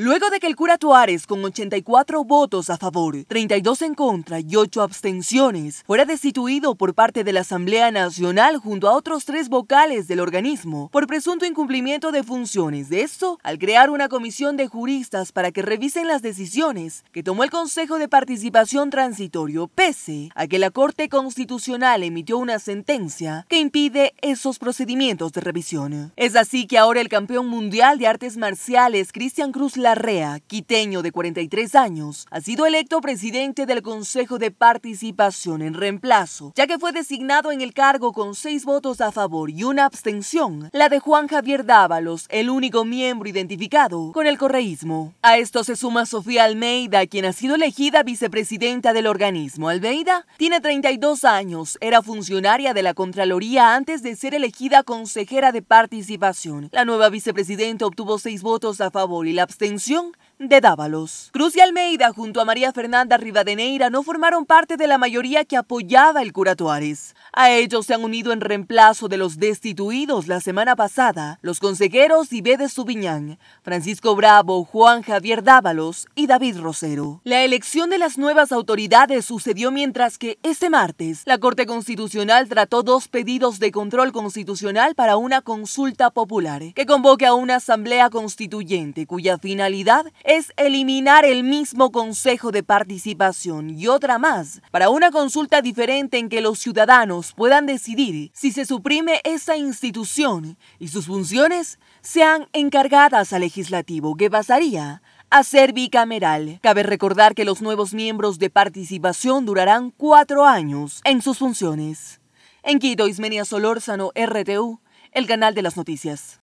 Luego de que el cura Tuárez, con 84 votos a favor, 32 en contra y 8 abstenciones, fuera destituido por parte de la Asamblea Nacional junto a otros tres vocales del organismo por presunto incumplimiento de funciones. De esto, al crear una comisión de juristas para que revisen las decisiones que tomó el Consejo de Participación Transitorio, pese a que la Corte Constitucional emitió una sentencia que impide esos procedimientos de revisión. Es así que ahora el campeón mundial de artes marciales, Cristian Cruz Rea, quiteño de 43 años, ha sido electo presidente del Consejo de Participación en reemplazo, ya que fue designado en el cargo con seis votos a favor y una abstención, la de Juan Javier Dávalos, el único miembro identificado con el correísmo. A esto se suma Sofía Almeida, quien ha sido elegida vicepresidenta del organismo. Almeida tiene 32 años, era funcionaria de la Contraloría antes de ser elegida consejera de participación. La nueva vicepresidenta obtuvo seis votos a favor y la abstención función de Dávalos. Cruz y Almeida junto a María Fernanda Rivadeneira no formaron parte de la mayoría que apoyaba el cura Tuárez. A ellos se han unido en reemplazo de los destituidos la semana pasada los consejeros de Subiñán, Francisco Bravo, Juan Javier Dávalos y David Rosero. La elección de las nuevas autoridades sucedió mientras que este martes la Corte Constitucional trató dos pedidos de control constitucional para una consulta popular que convoque a una asamblea constituyente cuya finalidad es eliminar el mismo Consejo de Participación y otra más para una consulta diferente en que los ciudadanos puedan decidir si se suprime esa institución y sus funciones sean encargadas al legislativo, que pasaría a ser bicameral. Cabe recordar que los nuevos miembros de participación durarán cuatro años en sus funciones. En Quito, Ismenia Solórzano, RTU, el canal de las noticias.